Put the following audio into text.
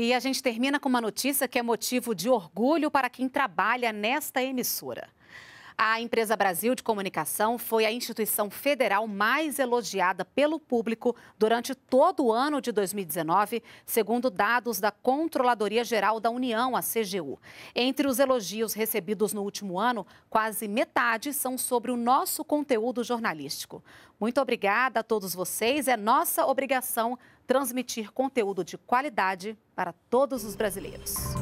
E a gente termina com uma notícia que é motivo de orgulho para quem trabalha nesta emissora. A Empresa Brasil de Comunicação foi a instituição federal mais elogiada pelo público durante todo o ano de 2019, segundo dados da Controladoria Geral da União, a CGU. Entre os elogios recebidos no último ano, quase metade são sobre o nosso conteúdo jornalístico. Muito obrigada a todos vocês. É nossa obrigação transmitir conteúdo de qualidade para todos os brasileiros.